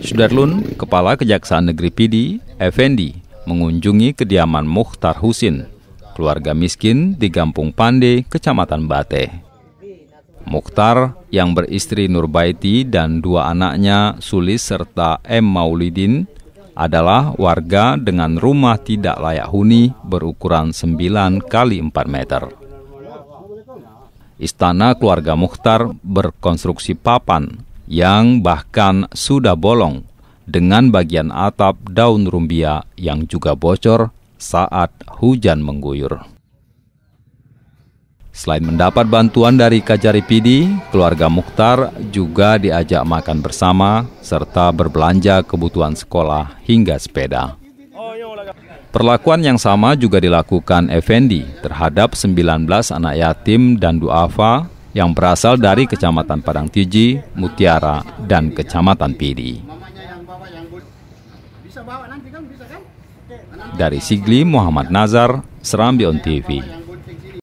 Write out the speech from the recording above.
Sudarlun, Kepala Kejaksaan Negeri Pidi, Effendi, mengunjungi kediaman Mukhtar Husin, keluarga miskin di Kampung Pande, Kecamatan Bate. Mukhtar yang beristri Nurbaiti dan dua anaknya Sulis serta M. Maulidin adalah warga dengan rumah tidak layak huni berukuran 9 kali 4 meter istana keluarga Mukhtar berkonstruksi papan yang bahkan sudah bolong dengan bagian atap daun rumbia yang juga bocor saat hujan mengguyur. Selain mendapat bantuan dari Kajari Pidi, keluarga Mukhtar juga diajak makan bersama serta berbelanja kebutuhan sekolah hingga sepeda. Perlakuan yang sama juga dilakukan Effendi terhadap 19 anak yatim dan duafa yang berasal dari Kecamatan Padang Tiji, Mutiara, dan Kecamatan Pidi. Dari Sigli Muhammad Nazar, Serambi On TV.